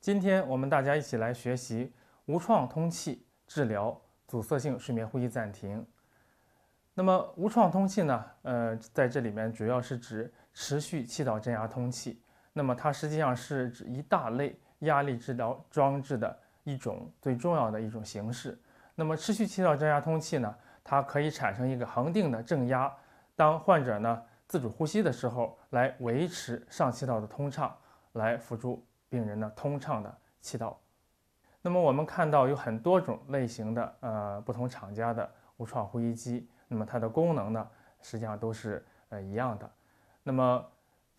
今天我们大家一起来学习无创通气治疗阻塞性睡眠呼吸暂停。那么无创通气呢？呃，在这里面主要是指持续气道正压通气。那么它实际上是指一大类压力治疗装置的一种最重要的一种形式。那么持续气道正压通气呢，它可以产生一个恒定的正压，当患者呢自主呼吸的时候，来维持上气道的通畅，来辅助。病人呢，通畅的气道。那么我们看到有很多种类型的呃，不同厂家的无创呼吸机。那么它的功能呢，实际上都是呃一样的。那么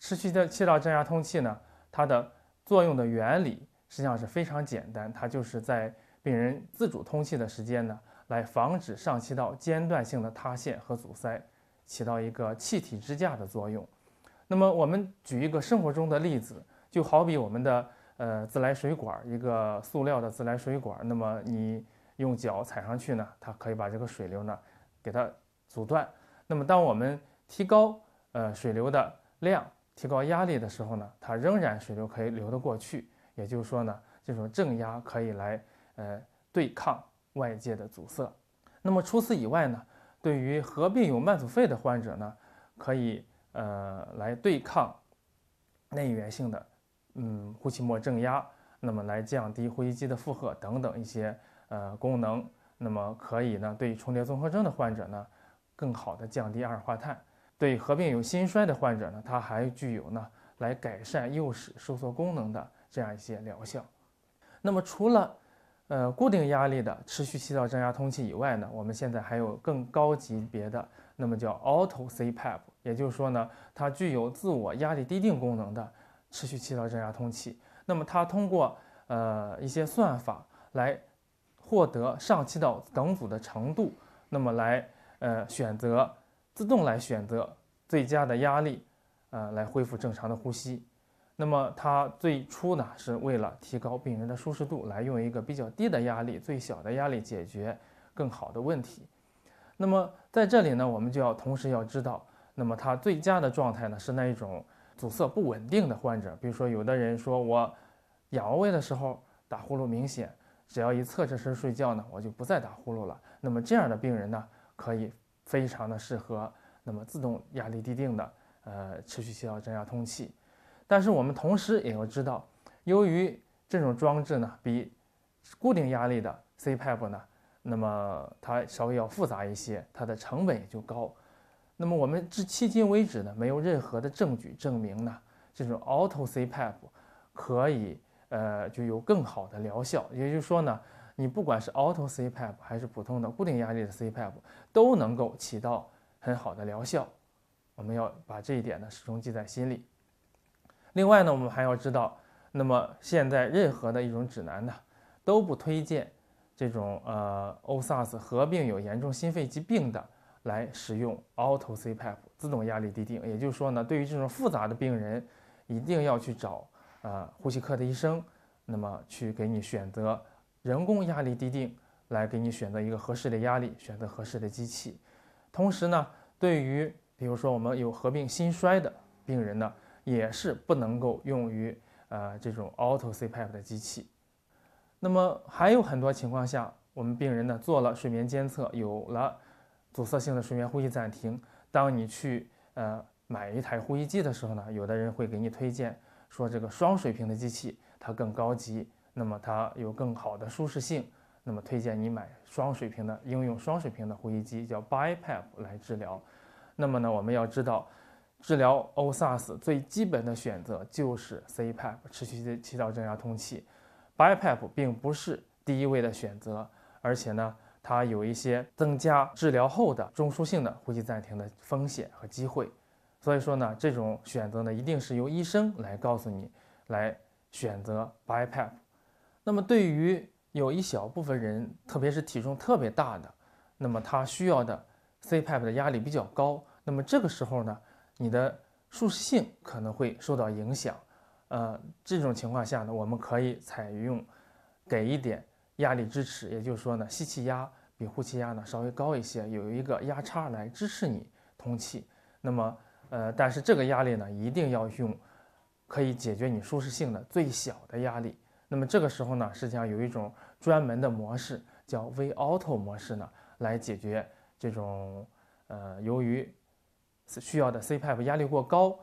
持续的气道正压通气呢，它的作用的原理实际上是非常简单，它就是在病人自主通气的时间呢，来防止上气道间断性的塌陷和阻塞，起到一个气体支架的作用。那么我们举一个生活中的例子。就好比我们的呃自来水管，一个塑料的自来水管，那么你用脚踩上去呢，它可以把这个水流呢给它阻断。那么当我们提高呃水流的量，提高压力的时候呢，它仍然水流可以流得过去。也就是说呢，这种正压可以来呃对抗外界的阻塞。那么除此以外呢，对于合并有慢阻肺的患者呢，可以呃来对抗内源性的。嗯，呼气末正压，那么来降低呼吸机的负荷等等一些呃功能，那么可以呢对重叠综合征的患者呢更好的降低二氧化碳，对合并有心衰的患者呢，它还具有呢来改善右室收缩功能的这样一些疗效。那么除了呃固定压力的持续气道正压通气以外呢，我们现在还有更高级别的，那么叫 Auto CPAP，也就是说呢，它具有自我压力滴定功能的。持续气道正压通气，那么它通过呃一些算法来获得上气道梗阻的程度，那么来呃选择自动来选择最佳的压力，呃来恢复正常的呼吸。那么它最初呢是为了提高病人的舒适度，来用一个比较低的压力、最小的压力解决更好的问题。那么在这里呢，我们就要同时要知道，那么它最佳的状态呢是那一种。阻塞不稳定的患者，比如说有的人说我仰卧位的时候打呼噜明显，只要一侧着身睡觉呢，我就不再打呼噜了。那么这样的病人呢，可以非常的适合那么自动压力滴定的呃持续气道增压通气。但是我们同时也要知道，由于这种装置呢比固定压力的 CPAP 呢，那么它稍微要复杂一些，它的成本也就高。那么我们至迄今为止呢，没有任何的证据证明呢，这种 auto CPAP 可以，呃，就有更好的疗效。也就是说呢，你不管是 auto CPAP 还是普通的固定压力的 CPAP，都能够起到很好的疗效。我们要把这一点呢，始终记在心里。另外呢，我们还要知道，那么现在任何的一种指南呢，都不推荐这种呃 OSAS 合并有严重心肺疾病的。来使用 Auto CPAP 自动压力滴定，也就是说呢，对于这种复杂的病人，一定要去找呃呼吸科的医生，那么去给你选择人工压力滴定，来给你选择一个合适的压力，选择合适的机器。同时呢，对于比如说我们有合并心衰的病人呢，也是不能够用于呃这种 Auto CPAP 的机器。那么还有很多情况下，我们病人呢做了睡眠监测，有了。阻塞性的睡眠呼吸暂停。当你去呃买一台呼吸机的时候呢，有的人会给你推荐说这个双水平的机器它更高级，那么它有更好的舒适性，那么推荐你买双水平的，应用双水平的呼吸机叫 BIPAP 来治疗。那么呢，我们要知道，治疗 OSAS 最基本的选择就是 CPAP 持续的气道正压通气，BIPAP 并不是第一位的选择，而且呢。它有一些增加治疗后的中枢性的呼吸暂停的风险和机会，所以说呢，这种选择呢，一定是由医生来告诉你来选择 BiPAP。那么对于有一小部分人，特别是体重特别大的，那么他需要的 CPAP 的压力比较高，那么这个时候呢，你的舒适性可能会受到影响。呃，这种情况下呢，我们可以采用给一点。压力支持，也就是说呢，吸气压比呼气压呢稍微高一些，有一个压差来支持你通气。那么，呃，但是这个压力呢，一定要用可以解决你舒适性的最小的压力。那么这个时候呢，实际上有一种专门的模式叫 Vauto 模式呢，来解决这种呃由于需要的 CPAP 压力过高，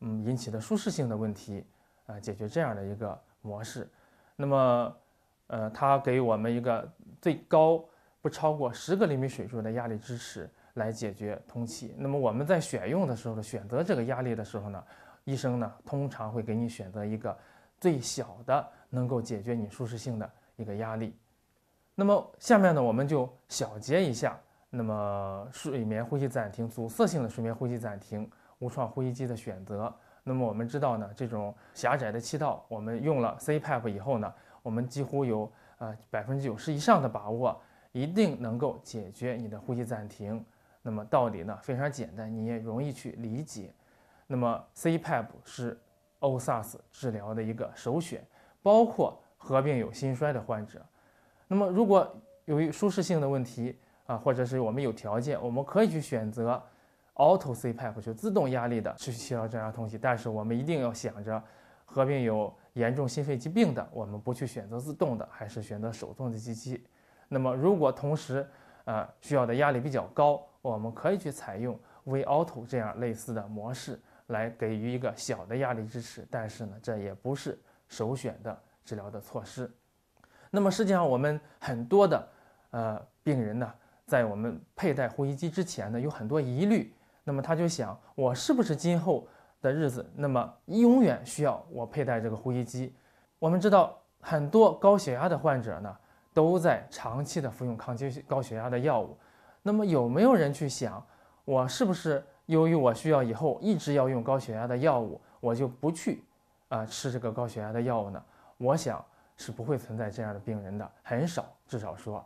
嗯引起的舒适性的问题啊，解决这样的一个模式。那么。呃，它给我们一个最高不超过十个厘米水柱的压力支持来解决通气。那么我们在选用的时候呢，选择这个压力的时候呢，医生呢通常会给你选择一个最小的能够解决你舒适性的一个压力。那么下面呢我们就小结一下，那么睡眠呼吸暂停阻塞性的睡眠呼吸暂停无创呼吸机的选择。那么我们知道呢，这种狭窄的气道，我们用了 CPAP 以后呢。我们几乎有呃百分之九十以上的把握，一定能够解决你的呼吸暂停。那么道理呢？非常简单，你也容易去理解。那么 CPAP 是 OSAS 治疗的一个首选，包括合并有心衰的患者。那么如果由于舒适性的问题啊，或者是我们有条件，我们可以去选择 Auto CPAP，就自动压力的持续气道正压通气。但是我们一定要想着合并有。严重心肺疾病的，我们不去选择自动的，还是选择手动的机器。那么，如果同时，呃，需要的压力比较高，我们可以去采用微 t o 这样类似的模式来给予一个小的压力支持。但是呢，这也不是首选的治疗的措施。那么，实际上我们很多的，呃，病人呢，在我们佩戴呼吸机之前呢，有很多疑虑。那么他就想，我是不是今后？的日子，那么永远需要我佩戴这个呼吸机。我们知道很多高血压的患者呢，都在长期的服用抗高高血压的药物。那么有没有人去想，我是不是由于我需要以后一直要用高血压的药物，我就不去啊吃这个高血压的药物呢？我想是不会存在这样的病人的，很少，至少说。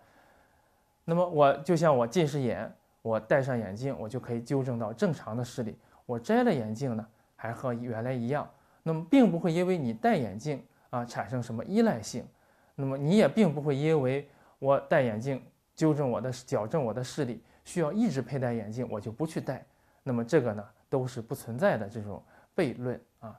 那么我就像我近视眼，我戴上眼镜，我就可以纠正到正常的视力。我摘了眼镜呢？还和原来一样，那么并不会因为你戴眼镜啊产生什么依赖性，那么你也并不会因为我戴眼镜纠正我的矫正我的视力需要一直佩戴眼镜，我就不去戴，那么这个呢都是不存在的这种悖论啊。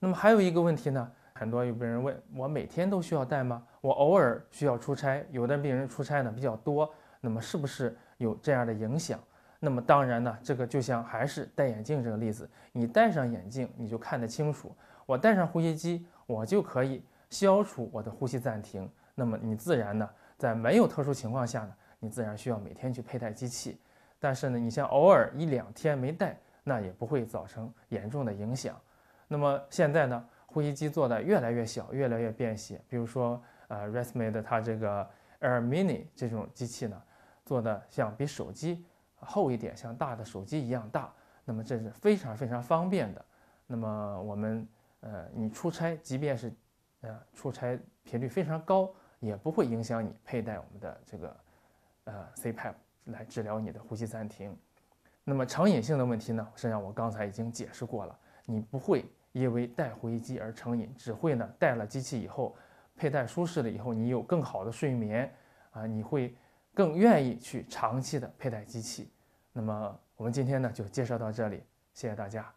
那么还有一个问题呢，很多有病人问我每天都需要戴吗？我偶尔需要出差，有的病人出差呢比较多，那么是不是有这样的影响？那么当然呢，这个就像还是戴眼镜这个例子，你戴上眼镜你就看得清楚。我戴上呼吸机，我就可以消除我的呼吸暂停。那么你自然呢，在没有特殊情况下呢，你自然需要每天去佩戴机器。但是呢，你像偶尔一两天没戴，那也不会造成严重的影响。那么现在呢，呼吸机做的越来越小，越来越便携。比如说，呃，ResMed 它这个 Air Mini 这种机器呢，做的像比手机。厚一点，像大的手机一样大，那么这是非常非常方便的。那么我们，呃，你出差，即便是，呃，出差频率非常高，也不会影响你佩戴我们的这个，呃，CPAP 来治疗你的呼吸暂停。那么成瘾性的问题呢，实际上我刚才已经解释过了，你不会因为带呼吸机而成瘾，只会呢带了机器以后，佩戴舒适了以后，你有更好的睡眠啊，你会。更愿意去长期的佩戴机器。那么，我们今天呢就介绍到这里，谢谢大家。